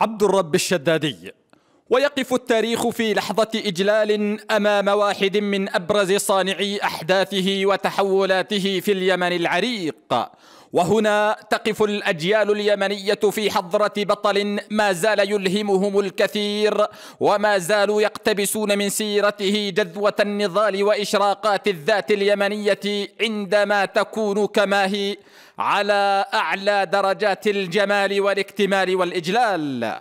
عبد الرب الشدادي ويقف التاريخ في لحظة إجلال أمام واحد من أبرز صانعي أحداثه وتحولاته في اليمن العريق وهنا تقف الأجيال اليمنية في حضرة بطل ما زال يلهمهم الكثير وما زالوا يقتبسون من سيرته جذوة النضال وإشراقات الذات اليمنية عندما تكون كما هي على أعلى درجات الجمال والاكتمال والإجلال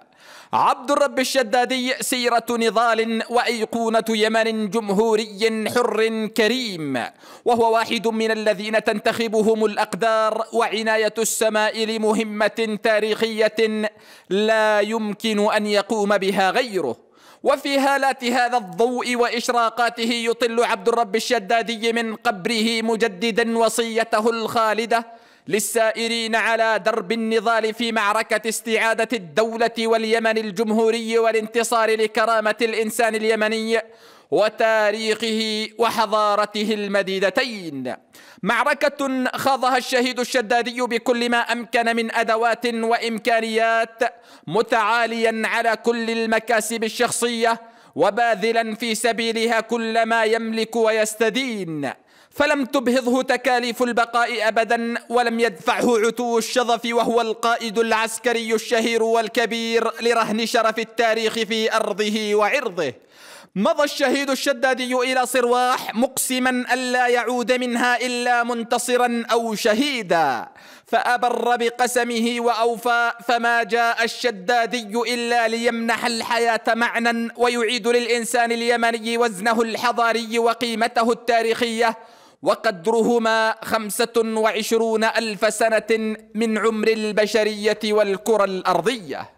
عبد الرب الشدادي سيرة نضال وأيقونة يمن جمهوري حر كريم وهو واحد من الذين تنتخبهم الأقدار وعناية السماء لمهمة تاريخية لا يمكن أن يقوم بها غيره وفي هالات هذا الضوء وإشراقاته يطل عبد الرب الشدادي من قبره مجددا وصيته الخالدة للسائرين على درب النضال في معركة استعادة الدولة واليمن الجمهوري والانتصار لكرامة الإنسان اليمني وتاريخه وحضارته المديدتين معركة خاضها الشهيد الشدادي بكل ما أمكن من أدوات وإمكانيات متعاليا على كل المكاسب الشخصية وباذلا في سبيلها كل ما يملك ويستدين فلم تبهضه تكاليف البقاء ابدا ولم يدفعه عتو الشظف وهو القائد العسكري الشهير والكبير لرهن شرف التاريخ في ارضه وعرضه مضى الشهيد الشدادي الى صرواح مقسما الا يعود منها الا منتصرا او شهيدا فابر بقسمه واوفى فما جاء الشدادي الا ليمنح الحياه معنى ويعيد للانسان اليمني وزنه الحضاري وقيمته التاريخيه وقدرهما خمسة وعشرون ألف سنة من عمر البشرية والكرة الأرضية